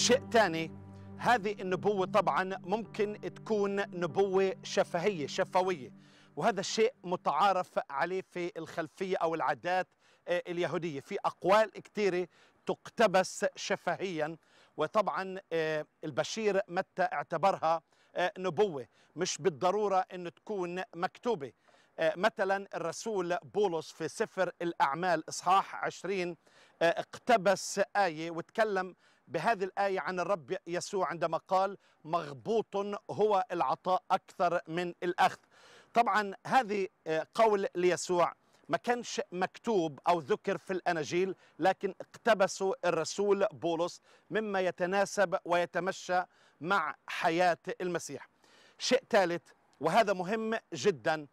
شيء ثاني هذه النبوة طبعا ممكن تكون نبوة شفهية شفوية وهذا الشيء متعارف عليه في الخلفية أو العادات آه، اليهودية في أقوال كثيرة تقتبس شفهيا وطبعا آه، البشير متى اعتبرها آه، نبوة مش بالضرورة أن تكون مكتوبة مثلا الرسول بولس في سفر الأعمال إصحاح 20 اقتبس آية وتكلم بهذه الآية عن الرب يسوع عندما قال مغبوط هو العطاء أكثر من الأخذ طبعا هذه آه، قول ليسوع ما كانش مكتوب أو ذكر في الأناجيل لكن اقتبسوا الرسول بولس مما يتناسب ويتمشى مع حياة المسيح شيء ثالث وهذا مهم جدا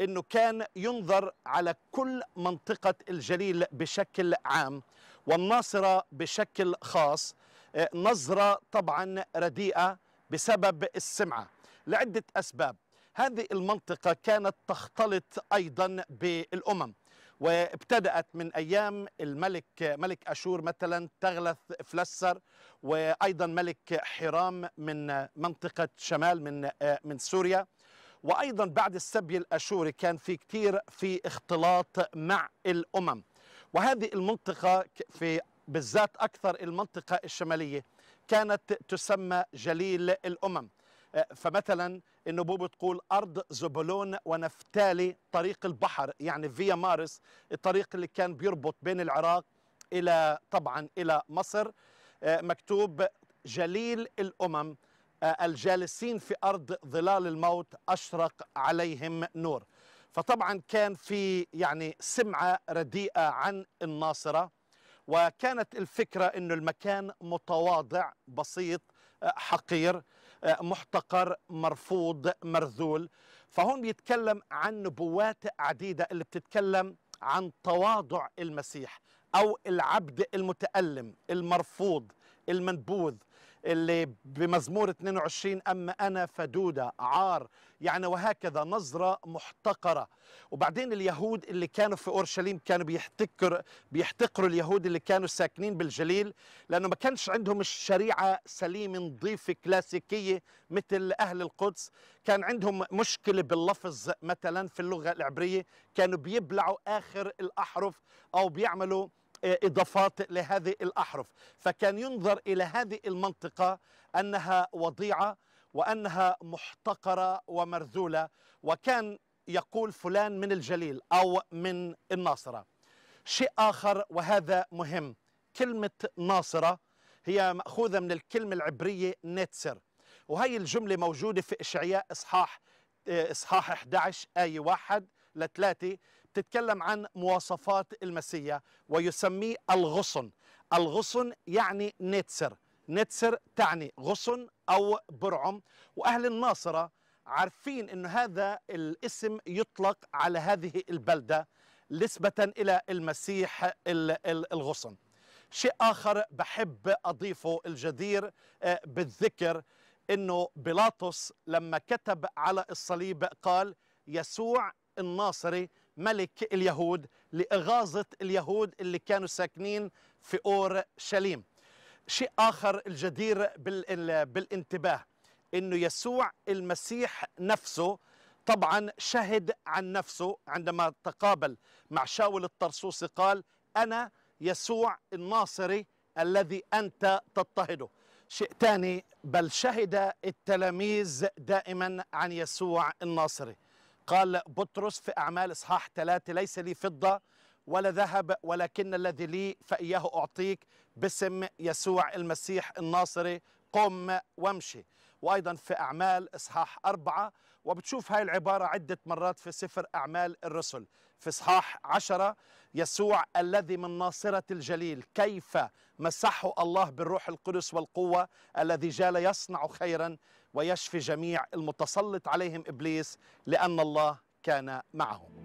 أنه كان ينظر على كل منطقة الجليل بشكل عام والناصرة بشكل خاص آه، نظرة طبعا رديئة بسبب السمعة لعدة أسباب هذه المنطقة كانت تختلط أيضا بالأمم وابتدأت من أيام الملك ملك أشور مثلا تغلث فلسر وأيضا ملك حرام من منطقة شمال من آه، من سوريا وأيضا بعد السبي الأشوري كان في كثير في اختلاط مع الأمم وهذه المنطقة في بالذات أكثر المنطقة الشمالية كانت تسمى جليل الأمم آه، فمثلا النبوة بتقول أرض زبولون ونفتالي طريق البحر يعني فيا مارس الطريق اللي كان بيربط بين العراق إلى طبعا إلى مصر آه، مكتوب جليل الأمم آه، الجالسين في أرض ظلال الموت أشرق عليهم نور فطبعا كان في يعني سمعة رديئة عن الناصرة وكانت الفكرة أن المكان متواضع بسيط آه، حقير آه، محتقر مرفوض مرذول فهون بيتكلم عن نبوات عديدة اللي بتتكلم عن تواضع المسيح أو العبد المتألم المرفوض المنبوذ اللي بمزمور 22 أما أنا فدودة عار يعني وهكذا نظرة محتقرة وبعدين اليهود اللي كانوا في أورشليم كانوا بيحتكر بيحتقروا اليهود اللي كانوا ساكنين بالجليل لأنه ما كانش عندهم الشريعة سليمة نظيفة كلاسيكية مثل أهل القدس كان عندهم مشكلة باللفظ مثلا في اللغة العبرية كانوا بيبلعوا آخر الأحرف أو بيعملوا إضافات لهذه الأحرف فكان ينظر إلى هذه المنطقة أنها وضيعة وأنها محتقرة ومرذولة وكان يقول فلان من الجليل أو من الناصرة شيء آخر وهذا مهم كلمة ناصرة هي مأخوذة من الكلمة العبرية نتسر وهي الجملة موجودة في إشعياء إصحاح إصحاح 11 آية 1 ل 3 تتكلم عن مواصفات المسيا ويسميه الغصن الغصن يعني نتسر نتسر تعني غصن أو برعم وأهل الناصرة عارفين أن هذا الاسم يطلق على هذه البلدة نسبة إلى المسيح الغصن شيء آخر بحب أضيفه الجدير آه، بالذكر أنه بيلاطس لما كتب على الصليب قال يسوع الناصري ملك اليهود لإغاظة اليهود اللي كانوا ساكنين في أور شليم شيء آخر الجدير بالانتباه أنه يسوع المسيح نفسه طبعا شهد عن نفسه عندما تقابل مع شاول الطرسوسي قال أنا يسوع الناصري الذي أنت تضطهده شيء ثاني بل شهد التلاميذ دائما عن يسوع الناصري قال بطرس في أعمال إصحاح ثلاثة ليس لي فضة ولا ذهب ولكن الذي لي فإياه أعطيك باسم يسوع المسيح الناصري قم وامشي وأيضا في أعمال إصحاح أربعة وبتشوف هاي العبارة عدة مرات في سفر أعمال الرسل في إصحاح عشرة يسوع الذي من ناصرة الجليل كيف مسحه الله بالروح القدس والقوة الذي جال يصنع خيرا ويشفي جميع المتسلط عليهم إبليس لأن الله كان معهم